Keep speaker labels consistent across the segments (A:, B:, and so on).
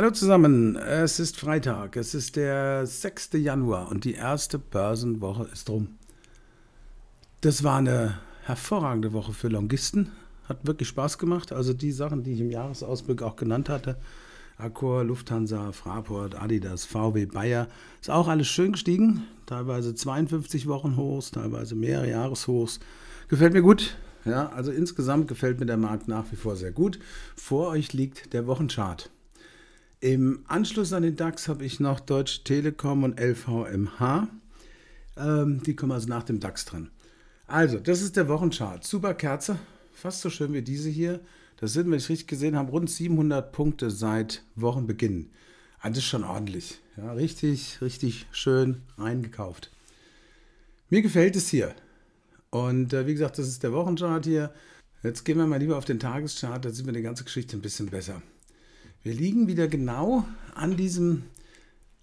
A: Hallo zusammen, es ist Freitag, es ist der 6. Januar und die erste Börsenwoche ist rum. Das war eine hervorragende Woche für Longisten, hat wirklich Spaß gemacht. Also die Sachen, die ich im Jahresausblick auch genannt hatte, Accor, Lufthansa, Fraport, Adidas, VW, Bayer, ist auch alles schön gestiegen, teilweise 52 Wochen Hochs, teilweise mehrere Jahreshochs. Gefällt mir gut, ja, also insgesamt gefällt mir der Markt nach wie vor sehr gut. Vor euch liegt der Wochenchart. Im Anschluss an den DAX habe ich noch Deutsche Telekom und LVMH. Ähm, die kommen also nach dem DAX dran. Also, das ist der Wochenchart. Super Kerze, fast so schön wie diese hier. Das sind, wenn ich richtig gesehen habe, rund 700 Punkte seit Wochenbeginn. Also das ist schon ordentlich. Ja, richtig, richtig schön eingekauft. Mir gefällt es hier. Und äh, wie gesagt, das ist der Wochenchart hier. Jetzt gehen wir mal lieber auf den Tageschart, da sieht man die ganze Geschichte ein bisschen besser. Wir liegen wieder genau an diesem,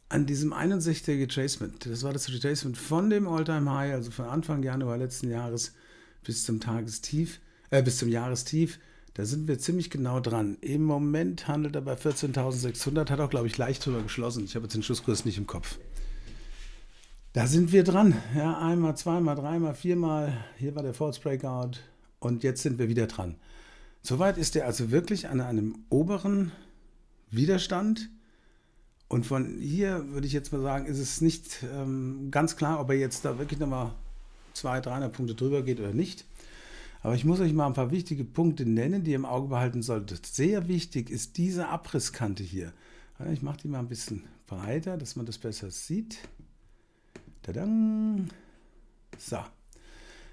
A: an diesem 61er Retracement. Das war das Retracement von dem Alltime high also von Anfang Januar letzten Jahres bis zum Tagestief, äh, bis zum Jahrestief. Da sind wir ziemlich genau dran. Im Moment handelt er bei 14.600, hat auch, glaube ich, leicht drüber geschlossen. Ich habe jetzt den Schlusskurs nicht im Kopf. Da sind wir dran. Ja, einmal, zweimal, dreimal, viermal. Hier war der False Breakout und jetzt sind wir wieder dran. Soweit ist er also wirklich an einem oberen Widerstand. Und von hier würde ich jetzt mal sagen, ist es nicht ähm, ganz klar, ob er jetzt da wirklich nochmal 200, 300 Punkte drüber geht oder nicht. Aber ich muss euch mal ein paar wichtige Punkte nennen, die ihr im Auge behalten solltet. Sehr wichtig ist diese Abrisskante hier. Ich mache die mal ein bisschen breiter, dass man das besser sieht. Tadam. So.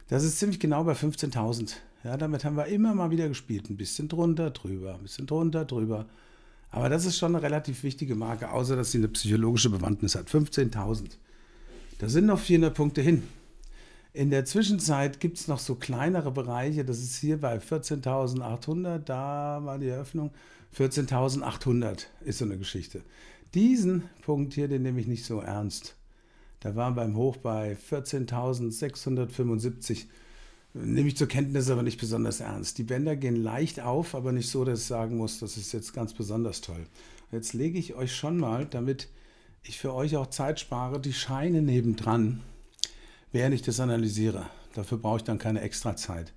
A: Das ist ziemlich genau bei 15.000. Ja, damit haben wir immer mal wieder gespielt. Ein bisschen drunter, drüber, ein bisschen drunter, drüber. Aber das ist schon eine relativ wichtige Marke, außer dass sie eine psychologische Bewandtnis hat. 15.000. Da sind noch 400 Punkte hin. In der Zwischenzeit gibt es noch so kleinere Bereiche. Das ist hier bei 14.800. Da war die Eröffnung. 14.800 ist so eine Geschichte. Diesen Punkt hier, den nehme ich nicht so ernst. Da war beim Hoch bei 14.675 nehme ich zur Kenntnis, aber nicht besonders ernst. Die Bänder gehen leicht auf, aber nicht so, dass ich sagen muss, das ist jetzt ganz besonders toll. Jetzt lege ich euch schon mal, damit ich für euch auch Zeit spare, die Scheine nebendran, während ich das analysiere. Dafür brauche ich dann keine extra Zeit.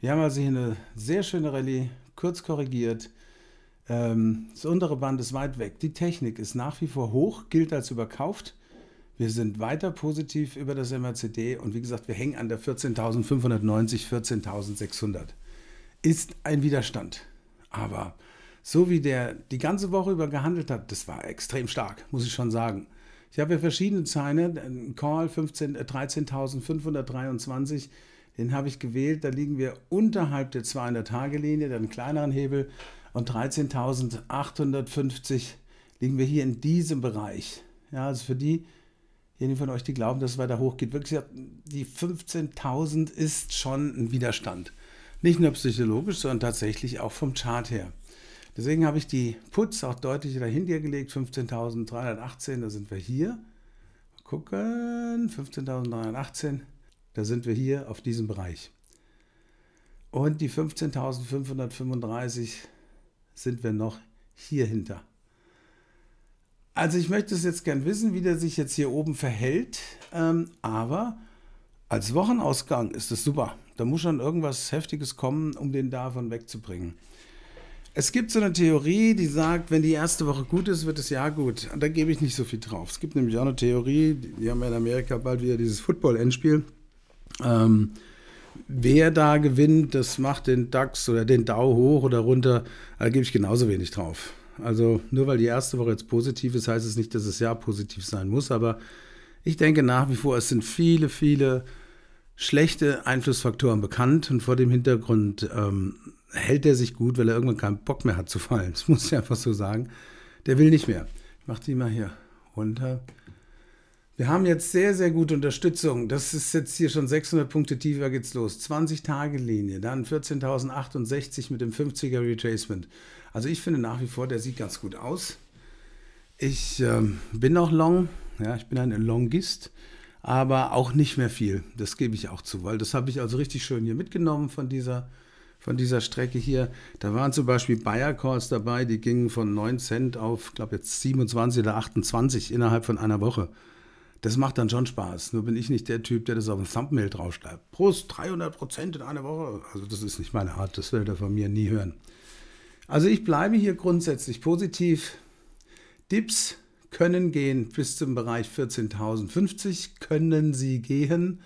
A: Wir haben also hier eine sehr schöne Rallye, kurz korrigiert. Ähm, das untere Band ist weit weg. Die Technik ist nach wie vor hoch, gilt als überkauft. Wir sind weiter positiv über das MACD und wie gesagt, wir hängen an der 14.590, 14.600. Ist ein Widerstand. Aber so wie der die ganze Woche über gehandelt hat, das war extrem stark, muss ich schon sagen. Ich habe ja verschiedene Zahlen, Call 13.523, äh, den habe ich gewählt, da liegen wir unterhalb der 200-Tage-Linie, dann kleineren Hebel und 13.850 liegen wir hier in diesem Bereich. Ja, also für die, jenen von euch, die glauben, dass es weiter hochgeht, wirklich die 15.000 ist schon ein Widerstand. Nicht nur psychologisch, sondern tatsächlich auch vom Chart her. Deswegen habe ich die Putz auch deutlich dahinter gelegt. 15.318, da sind wir hier. Mal gucken, 15.318, da sind wir hier auf diesem Bereich. Und die 15.535 sind wir noch hier hinter. Also ich möchte es jetzt gern wissen, wie der sich jetzt hier oben verhält, ähm, aber als Wochenausgang ist es super. Da muss schon irgendwas Heftiges kommen, um den davon wegzubringen. Es gibt so eine Theorie, die sagt, wenn die erste Woche gut ist, wird das Jahr gut. Und da gebe ich nicht so viel drauf. Es gibt nämlich auch eine Theorie, die haben wir in Amerika bald wieder dieses Football-Endspiel. Ähm, wer da gewinnt, das macht den DAX oder den DAU hoch oder runter. Da gebe ich genauso wenig drauf. Also nur weil die erste Woche jetzt positiv ist, heißt es nicht, dass das Jahr positiv sein muss. Aber ich denke nach wie vor, es sind viele, viele schlechte Einflussfaktoren bekannt. Und vor dem Hintergrund ähm, hält er sich gut, weil er irgendwann keinen Bock mehr hat zu fallen. Das muss ich einfach so sagen. Der will nicht mehr. Ich mache die mal hier runter. Wir haben jetzt sehr, sehr gute Unterstützung. Das ist jetzt hier schon 600 Punkte tiefer geht's los. 20-Tage-Linie, dann 14.068 mit dem 50er Retracement. Also ich finde nach wie vor, der sieht ganz gut aus. Ich ähm, bin noch long, ja, ich bin ein Longist, aber auch nicht mehr viel. Das gebe ich auch zu, weil das habe ich also richtig schön hier mitgenommen von dieser, von dieser Strecke hier. Da waren zum Beispiel Bayer Calls dabei, die gingen von 9 Cent auf, glaube jetzt 27 oder 28 innerhalb von einer Woche. Das macht dann schon Spaß. Nur bin ich nicht der Typ, der das auf ein Thumbnail draufschreibt. Prost, 300 Prozent in einer Woche. Also das ist nicht meine Art, das will er von mir nie hören. Also ich bleibe hier grundsätzlich positiv. Dips können gehen bis zum Bereich 14.050, können sie gehen,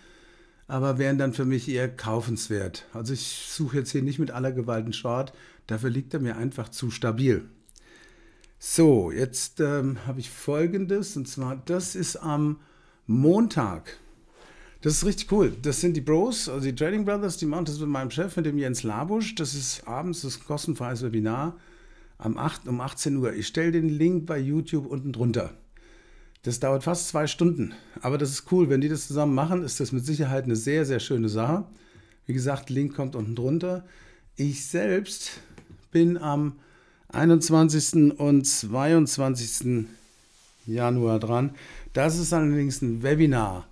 A: aber wären dann für mich eher kaufenswert. Also ich suche jetzt hier nicht mit aller Gewalt einen Short, dafür liegt er mir einfach zu stabil. So, jetzt ähm, habe ich folgendes, und zwar das ist am Montag. Das ist richtig cool. Das sind die Bros, also die Trading Brothers, die machen das mit meinem Chef, mit dem Jens Labusch. Das ist abends das kostenfreies Webinar am 8, um 18 Uhr. Ich stelle den Link bei YouTube unten drunter. Das dauert fast zwei Stunden. Aber das ist cool. Wenn die das zusammen machen, ist das mit Sicherheit eine sehr, sehr schöne Sache. Wie gesagt, Link kommt unten drunter. Ich selbst bin am 21. und 22. Januar dran. Das ist allerdings ein Webinar.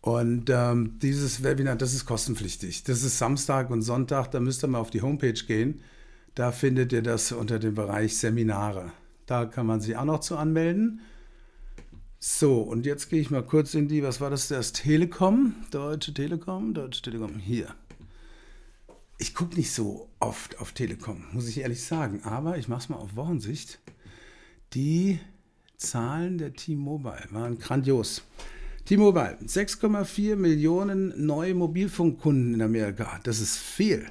A: Und ähm, dieses Webinar, das ist kostenpflichtig. Das ist Samstag und Sonntag. Da müsst ihr mal auf die Homepage gehen. Da findet ihr das unter dem Bereich Seminare. Da kann man sich auch noch zu anmelden. So, und jetzt gehe ich mal kurz in die, was war das, das Telekom, Deutsche Telekom, Deutsche Telekom, hier. Ich gucke nicht so oft auf Telekom, muss ich ehrlich sagen, aber ich mache es mal auf Wochensicht. Die Zahlen der T-Mobile waren grandios. T-Mobile, 6,4 Millionen neue Mobilfunkkunden in Amerika. Das ist viel,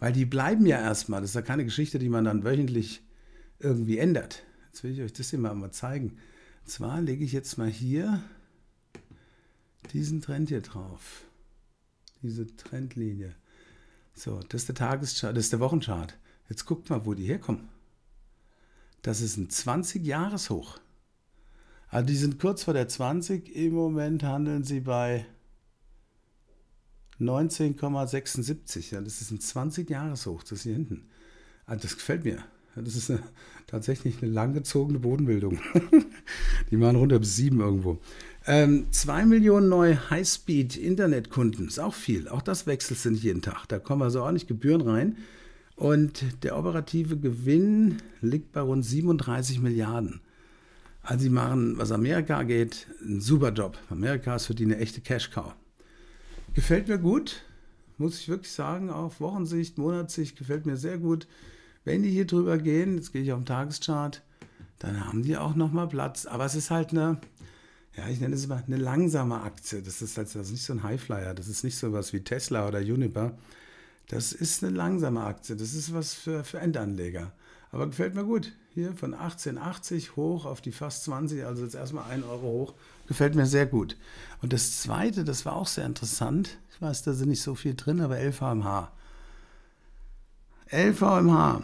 A: weil die bleiben ja erstmal. Das ist ja keine Geschichte, die man dann wöchentlich irgendwie ändert. Jetzt will ich euch das hier mal, zeigen. Und zwar lege ich jetzt mal hier diesen Trend hier drauf. Diese Trendlinie. So, das ist der Tageschart, das ist der Wochenchart. Jetzt guckt mal, wo die herkommen. Das ist ein 20-Jahres-Hoch. Also die sind kurz vor der 20. Im Moment handeln sie bei 19,76. Ja, das ist ein 20-Jahres-Hoch, das hier hinten. Also das gefällt mir. Das ist eine, tatsächlich eine langgezogene Bodenbildung. die waren runter bis 7 irgendwo. Ähm, 2 Millionen neue Highspeed-Internetkunden, ist auch viel. Auch das wechselt sind jeden Tag. Da kommen also ordentlich Gebühren rein. Und der operative Gewinn liegt bei rund 37 Milliarden. Also sie machen, was Amerika geht, einen super Job. Amerika ist für die eine echte Cash-Cow. Gefällt mir gut, muss ich wirklich sagen, auf Wochensicht, Monatssicht, gefällt mir sehr gut. Wenn die hier drüber gehen, jetzt gehe ich auf den Tageschart, dann haben die auch nochmal Platz. Aber es ist halt eine, ja, ich nenne es immer eine langsame Aktie. Das ist, halt, das nicht so ein Highflyer, das ist nicht so was wie Tesla oder Uniper. Das ist eine langsame Aktie, das ist was für, für Endanleger. Aber gefällt mir gut. Hier von 18,80 hoch auf die fast 20, also jetzt erstmal 1 Euro hoch. Gefällt mir sehr gut. Und das zweite, das war auch sehr interessant. Ich weiß, da sind nicht so viel drin, aber 11 11 LVMH.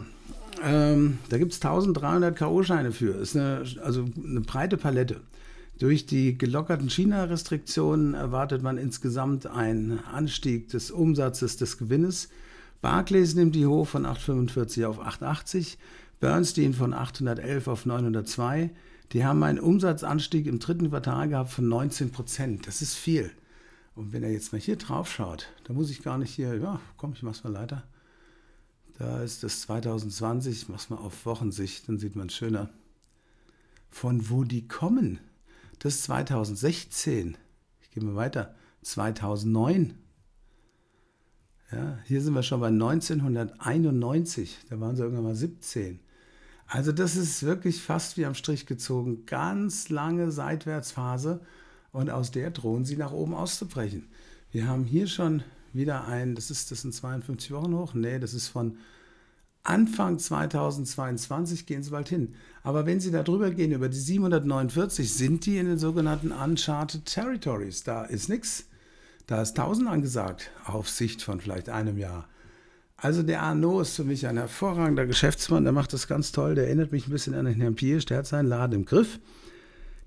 A: Ähm, da gibt es 1300 K.O.-Scheine für. Ist eine, also eine breite Palette. Durch die gelockerten China-Restriktionen erwartet man insgesamt einen Anstieg des Umsatzes des Gewinnes Barclays nimmt die hoch von 8,45 auf 8,80, Bernstein von 811 auf 902. Die haben einen Umsatzanstieg im dritten Quartal gehabt von 19 Prozent. Das ist viel. Und wenn er jetzt mal hier drauf schaut, da muss ich gar nicht hier, ja, komm, ich mach's mal weiter. Da ist das 2020, ich mach's mal auf Wochensicht, dann sieht man es schöner. Von wo die kommen. Das ist 2016. Ich gehe mal weiter. 2009 ja, hier sind wir schon bei 1991, da waren sie irgendwann mal 17. Also das ist wirklich fast wie am Strich gezogen. Ganz lange Seitwärtsphase und aus der drohen sie nach oben auszubrechen. Wir haben hier schon wieder ein, das ist das sind 52 Wochen hoch. Nee, das ist von Anfang 2022 gehen sie bald hin. Aber wenn sie da drüber gehen, über die 749, sind die in den sogenannten Uncharted Territories. Da ist nichts da ist 1000 angesagt, auf Sicht von vielleicht einem Jahr. Also der Arnaud ist für mich ein hervorragender Geschäftsmann, der macht das ganz toll, der erinnert mich ein bisschen an den Herrn Piersch, der hat seinen Laden im Griff.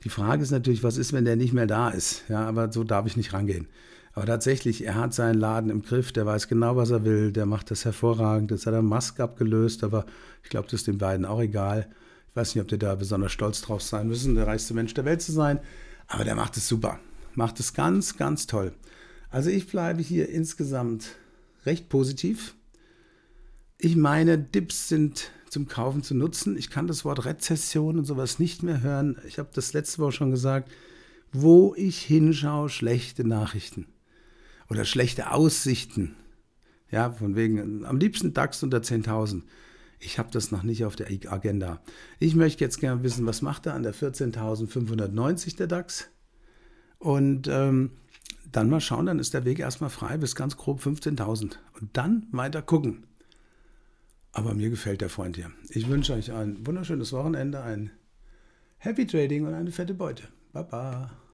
A: Die Frage ist natürlich, was ist, wenn der nicht mehr da ist? Ja, aber so darf ich nicht rangehen. Aber tatsächlich, er hat seinen Laden im Griff, der weiß genau, was er will, der macht das hervorragend. Jetzt hat er Maske abgelöst, aber ich glaube, das ist den beiden auch egal. Ich weiß nicht, ob die da besonders stolz drauf sein müssen, der reichste Mensch der Welt zu sein, aber der macht es super. Macht es ganz, ganz toll. Also ich bleibe hier insgesamt recht positiv. Ich meine, Dips sind zum Kaufen zu nutzen. Ich kann das Wort Rezession und sowas nicht mehr hören. Ich habe das letzte Woche schon gesagt. Wo ich hinschaue, schlechte Nachrichten oder schlechte Aussichten. Ja, von wegen, am liebsten DAX unter 10.000. Ich habe das noch nicht auf der Agenda. Ich möchte jetzt gerne wissen, was macht er an der 14.590 der DAX? Und ähm, dann mal schauen, dann ist der Weg erstmal frei bis ganz grob 15.000 und dann weiter gucken. Aber mir gefällt der Freund hier. Ich wünsche euch ein wunderschönes Wochenende, ein Happy Trading und eine fette Beute. Baba.